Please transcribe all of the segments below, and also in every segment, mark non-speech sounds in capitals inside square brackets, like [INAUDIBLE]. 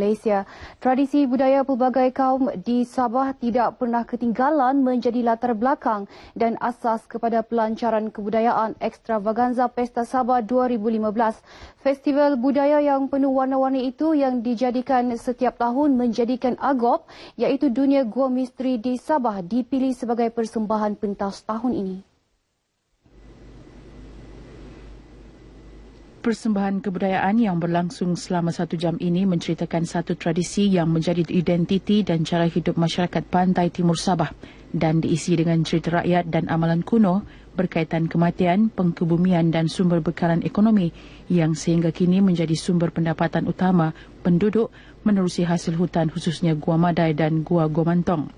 Malaysia. Tradisi budaya pelbagai kaum di Sabah tidak pernah ketinggalan menjadi latar belakang dan asas kepada pelancaran kebudayaan Extravaganza Pesta Sabah 2015. Festival budaya yang penuh warna-warni itu yang dijadikan setiap tahun menjadikan agop iaitu dunia gua misteri di Sabah dipilih sebagai persembahan pentas tahun ini. Persembahan kebudayaan yang berlangsung selama satu jam ini menceritakan satu tradisi yang menjadi identiti dan cara hidup masyarakat pantai timur Sabah dan diisi dengan cerita rakyat dan amalan kuno berkaitan kematian, pengkebumian dan sumber bekalan ekonomi yang sehingga kini menjadi sumber pendapatan utama penduduk menerusi hasil hutan khususnya Gua Madai dan Gua Gomantong.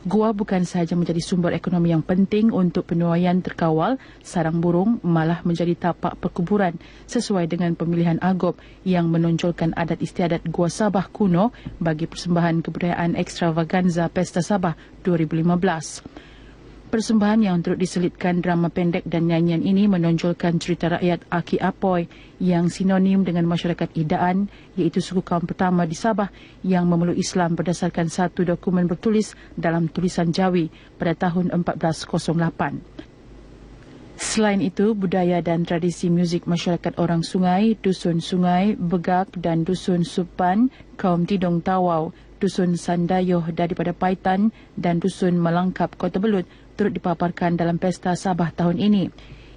Gua bukan sahaja menjadi sumber ekonomi yang penting untuk penuaian terkawal, sarang burung malah menjadi tapak perkuburan sesuai dengan pemilihan agop yang menonjolkan adat istiadat Gua Sabah kuno bagi persembahan kebudayaan ekstravaganza Pesta Sabah 2015. Persembahan yang turut diselitkan drama pendek dan nyanyian ini menonjolkan cerita rakyat Aki Apoi yang sinonim dengan masyarakat Idaan iaitu suku kaum pertama di Sabah yang memeluk Islam berdasarkan satu dokumen bertulis dalam tulisan Jawi pada tahun 1408. Selain itu, budaya dan tradisi muzik masyarakat orang sungai, dusun sungai, begak dan dusun supan, kaum tidong tawau Dusun Sandayoh daripada Paitan dan Dusun Melangkap Kota Belud turut dipaparkan dalam Pesta Sabah tahun ini.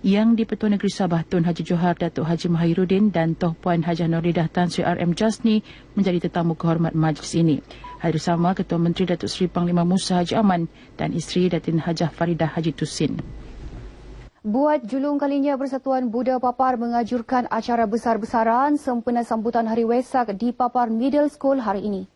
Yang di-Pertuan Negeri Sabah Tun Haji Johar Datuk Haji Mahirudin dan Toh Puan Hajah Noridah Tan Sri RM Jasni menjadi tetamu kehormat majlis ini. Hadir sama Ketua Menteri Datuk Seri Panglima Musa Haji Aman dan isteri Datin Hajah Faridah Haji Tusin. Buat julung kalinya Persatuan Buddha Papar mengajurkan acara besar-besaran sempena sambutan Hari Wesak di Papar Middle School hari ini.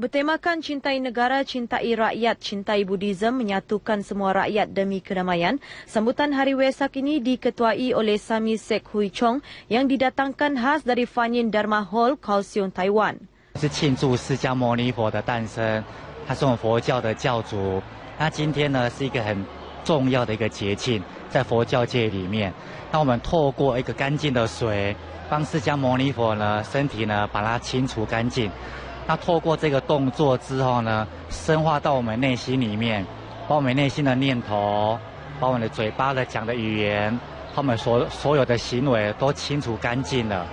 Bertemakan Cintai Negara, Cintai Rakyat, Cintai Buddhism menyatukan semua rakyat demi kedamaian. Sambutan Hari Wesak ini diketuai oleh Sami Sek Hui Chong yang didatangkan khas dari Fanyin Dharma Hall, Kaohsiung, Taiwan. Ini 是庆祝释迦牟尼佛的诞生，它是我们佛教的教主。那今天呢是一个很重要的一个节庆，在佛教界里面，那我们透过一个干净的水，帮释迦牟尼佛呢身体呢把它清除干净。那透过这个动作之后呢，深化到我们内心里面，把我们内心的念头，把我们的嘴巴的讲的语言，他们所所有的行为都清除干净了。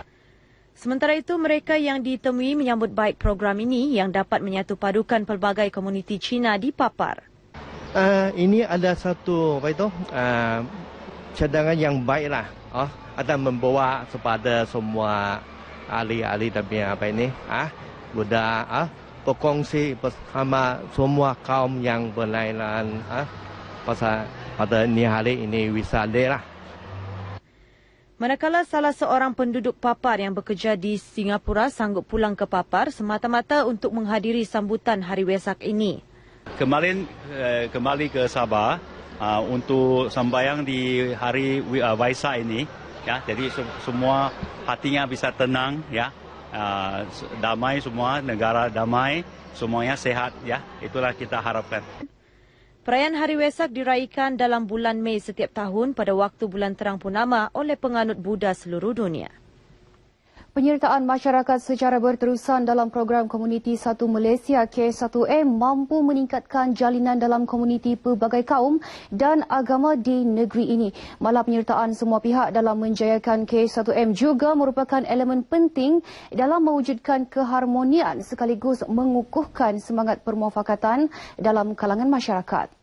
Sementara itu, mereka yang ditemui menyambut baik program ini yang dapat menyatupadukan pelbagai komuniti Cina di Papar. Uh, ini ada satu apa itu uh, cadangan yang baiklah. Oh, ada membawa kepada semua ahli-ahli dan apa ini. Ah, uh, Buddha, ah, si bersama semua kaum yang berlainan ah, pasal pada ni hari ini bisa lah. Manakala salah seorang penduduk Papar yang bekerja di Singapura sanggup pulang ke Papar semata-mata untuk menghadiri sambutan Hari Wesak ini. Kemarin eh, kembali ke Sabah ah, untuk sambayang di Hari eh, Waisak ini, ya. Jadi semua hatinya bisa tenang, ya. Ah, damai semua, negara damai, semuanya sehat ya. Itulah kita harapkan. Perayaan Hari Wesak diraikan dalam bulan Mei setiap tahun pada waktu bulan terang purnama oleh penganut Buddha seluruh dunia. Penyertaan masyarakat secara berterusan dalam program komuniti Satu Malaysia K1M mampu meningkatkan jalinan dalam komuniti pelbagai kaum dan agama di negeri ini. Malah penyertaan semua pihak dalam menjayakan K1M juga merupakan elemen penting dalam mewujudkan keharmonian sekaligus mengukuhkan semangat permufakatan dalam kalangan masyarakat.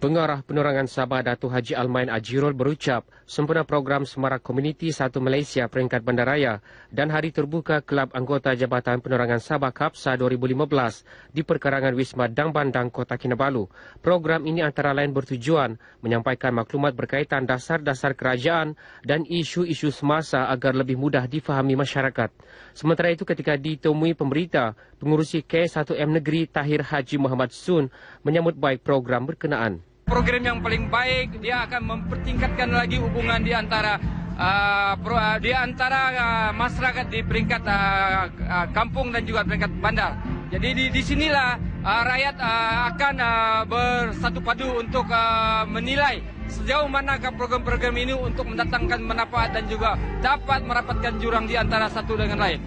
Pengarah Penerangan Sabah Datu Haji Almain Ajirul berucap sempena program Semarak Community Satu Malaysia Peringkat Bandaraya dan Hari Terbuka Kelab Anggota Jabatan Penerangan Sabah Kapsa 2015 di Perkarangan Wisma Dang Bandang, Kota Kinabalu. Program ini antara lain bertujuan menyampaikan maklumat berkaitan dasar-dasar kerajaan dan isu-isu semasa agar lebih mudah difahami masyarakat. Sementara itu ketika ditemui pemberita, Pengurusi K1M Negeri Tahir Haji Muhammad Sun menyambut baik program berkenaan. program yang paling baik, dia akan mempertingkatkan lagi hubungan di antara uh, pro, uh, di antara uh, masyarakat di peringkat uh, uh, kampung dan juga peringkat bandar. Jadi di, disinilah sinilah uh, rakyat uh, akan uh, bersatu padu untuk uh, menilai sejauh manakah program-program ini untuk mendatangkan manfaat dan juga dapat merapatkan jurang di antara satu dengan lain.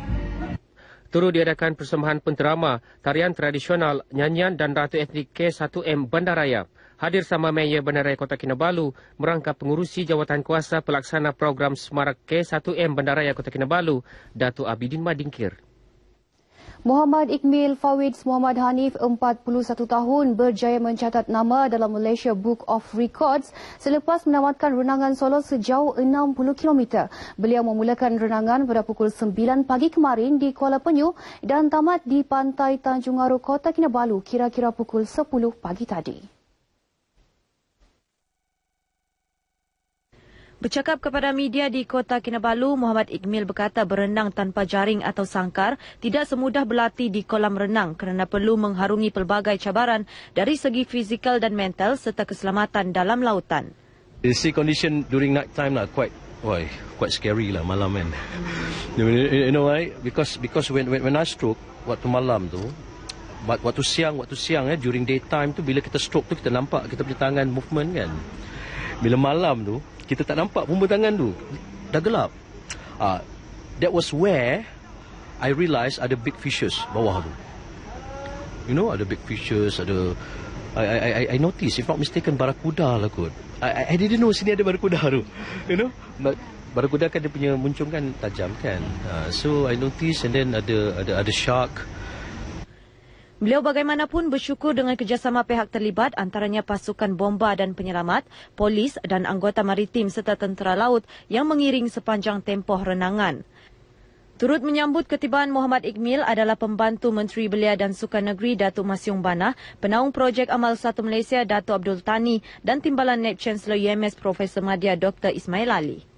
Turut diadakan persembahan penterama, tarian tradisional, nyanyian dan ratu etnik K1M Bandaraya. hadir sama Mayor Bandaraya Kota Kinabalu merangkap pengurusi jawatan kuasa pelaksana program Semarak K1M Bandaraya Kota Kinabalu, Datu Abidin Madingkir. Muhammad Iqmil Fawid Muhammad Hanif, 41 tahun, berjaya mencatat nama dalam Malaysia Book of Records selepas menamatkan renangan solo sejauh 60 km. Beliau memulakan renangan pada pukul 9 pagi kemarin di Kuala Penyu dan tamat di Pantai Tanjung Aru, Kota Kinabalu kira-kira pukul 10 pagi tadi. Bercakap kepada media di Kota Kinabalu, Muhammad Iqmil berkata berenang tanpa jaring atau sangkar tidak semudah berlatih di kolam renang kerana perlu mengharungi pelbagai cabaran dari segi fizikal dan mental serta keselamatan dalam lautan. The sea condition during night time lah quite Why, quite scary lah malam kan. Hmm. You know why? Because because when, when when I stroke waktu malam tu, but waktu siang waktu siang eh during daytime tu bila kita stroke tu kita nampak kita punya tangan movement kan. Bila malam tu kita tak nampak pun tangan tu dah gelap uh, that was where I realised ada big fishes bawah tu you know ada big fishes ada I I I I notice if not mistaken barakuda lah kot I I, I didn't know sini ada barakuda tu [LAUGHS] you know but barakuda kan dia punya muncung kan tajam kan uh, so I notice and then ada ada ada shark Beliau bagaimanapun bersyukur dengan kerjasama pihak terlibat antaranya pasukan bomba dan penyelamat, polis dan anggota maritim serta tentera laut yang mengiring sepanjang tempoh renangan. Turut menyambut ketibaan Muhammad Iqmil adalah pembantu Menteri Belia dan Sukan Negeri Datuk Masyung Banah, penaung projek Amal Satu Malaysia Datuk Abdul Tani dan timbalan Net Chancellor UMS Profesor Madya Dr. Ismail Ali.